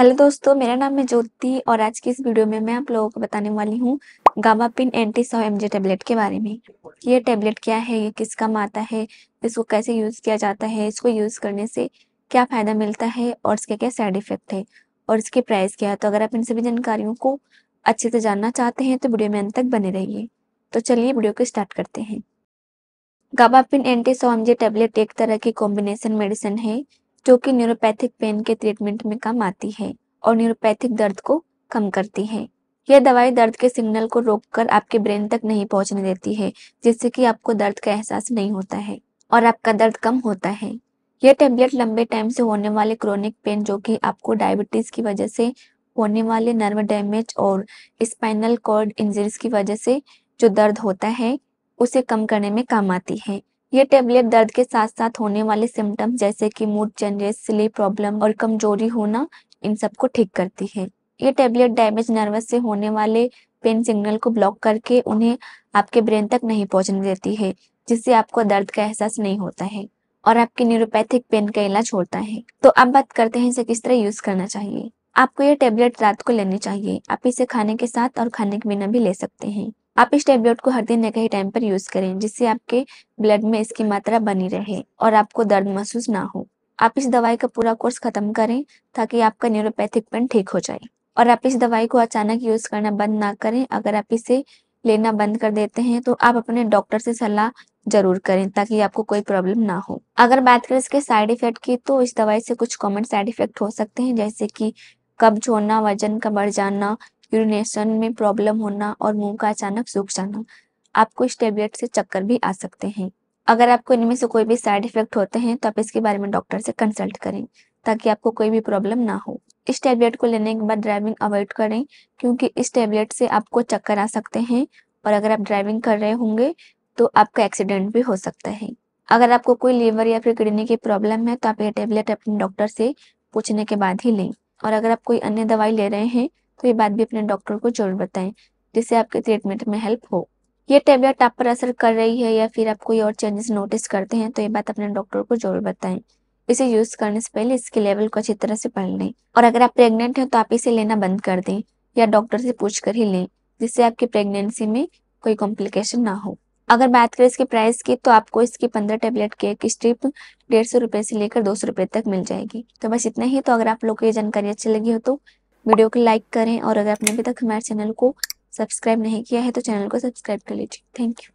hello दोस्तों मेरा नाम है ज्योति और आज की इस वीडियो में मैं आप लोगों को बताने वाली हूँ गाबापिन एंटी सौ एम टेबलेट के बारे में ये टेबलेट क्या है ये किस काम आता है इसको कैसे यूज़ किया जाता है इसको यूज़ करने से क्या फ़ायदा मिलता है और इसके क्या साइड इफ़ेक्ट है और इसके प्राइस क्या है तो अगर आप इन सभी जानकारियों को अच्छे से जानना चाहते हैं तो वीडियो में अंत तक बने रहिए तो चलिए वीडियो को स्टार्ट करते हैं गाबापिन एंटी सौ एम टेबलेट एक तरह की कॉम्बिनेशन मेडिसिन है जो कि न्यूरोपैथिक पेन के ट्रीटमेंट में काम आती है और न्यूरोपैथिक दर्द को कम करती है यह दवाई दर्द के सिग्नल को रोककर आपके ब्रेन तक नहीं पहुंचने देती है जिससे कि आपको दर्द का एहसास नहीं होता है और आपका दर्द कम होता है यह टेबलेट लंबे टाइम से होने वाले क्रोनिक पेन जो कि आपको डायबिटीज की वजह से होने वाले नर्व डैमेज और स्पाइनल कॉर्ड इंजरीज की वजह से जो दर्द होता है उसे कम करने में काम आती है ये टेबलेट दर्द के साथ साथ होने वाले सिम्टम्स जैसे कि मूड चेंजेस स्लीप प्रॉब्लम और कमजोरी होना इन सबको ठीक करती है ये टेबलेट डैमेज नर्वस से होने वाले पेन सिग्नल को ब्लॉक करके उन्हें आपके ब्रेन तक नहीं पहुंचने देती है जिससे आपको दर्द का एहसास नहीं होता है और आपकी न्यूरोपैथिक पेन का इलाज होता है तो अब बात करते हैं इसे किस तरह यूज करना चाहिए आपको ये टेबलेट रात को लेनी चाहिए आप इसे खाने के साथ और खाने के बिना भी ले सकते हैं आप इस टेबलेट को हर दिन एक ही टाइम पर यूज करें जिससे आपके ब्लड में इसकी मात्रा बनी रहे और आपको दर्द महसूस ना हो आप इस दवाई का पूरा कोर्स खत्म करें ताकि आपका न्यूरोपैथिक पेन ठीक हो जाए और आप इस दवाई को अचानक यूज करना बंद ना करें अगर आप इसे लेना बंद कर देते हैं तो आप अपने डॉक्टर से सलाह जरूर करें ताकि आपको कोई प्रॉब्लम ना हो अगर बात करें इसके साइड इफेक्ट की तो इस दवाई से कुछ कॉमन साइड इफेक्ट हो सकते हैं जैसे कि कब्ज होना वजन का बढ़ जाना यूरिनेशन में प्रॉब्लम होना और मुंह का अचानक सूख जाना आपको इस टेबलेट से चक्कर भी आ सकते हैं अगर आपको इनमें से कोई भी साइड इफेक्ट होते हैं तो आप इसके बारे में डॉक्टर से कंसल्ट करें ताकि आपको कोई भी प्रॉब्लम ना हो इस टेबलेट को लेने के बाद ड्राइविंग अवॉइड करें क्योंकि इस टेबलेट से आपको चक्कर आ सकते हैं और अगर आप ड्राइविंग कर रहे होंगे तो आपका एक्सीडेंट भी हो सकता है अगर आपको कोई लीवर या फिर किडनी की प्रॉब्लम है तो आप ये टेबलेट अपने डॉक्टर से पूछने के बाद ही लें और अगर आप कोई अन्य दवाई ले रहे हैं तो ये बात भी अपने डॉक्टर को जरूर बताएं जिससे आपके ट्रीटमेंट में हेल्प हो ये टेबलेट आप पर असर कर रही है या फिर आप कोई और चेंजेस नोटिस करते हैं तो ये बात अपने डॉक्टर को जरूर बताएं इसे यूज करने से पहले इसके लेवल को अच्छी तरह से पढ़ लें और अगर आप प्रेग्नेंट हैं तो आप इसे लेना बंद कर दें या डॉक्टर से पूछ कर ही लें जिससे आपकी प्रेगनेंसी में कोई कॉम्प्लिकेशन ना हो अगर बात करें इसके प्राइस की तो आपको इसकी पंद्रह टेबलेट की एक स्ट्रिप डेढ़ सौ रुपए से लेकर दो सौ रुपए तक मिल जाएगी तो बस इतना ही तो अगर आप लोग को ये जानकारी अच्छी लगी हो तो वीडियो को लाइक करें और अगर आपने अभी तक हमारे चैनल को सब्सक्राइब नहीं किया है तो चैनल को सब्सक्राइब कर लीजिए थैंक यू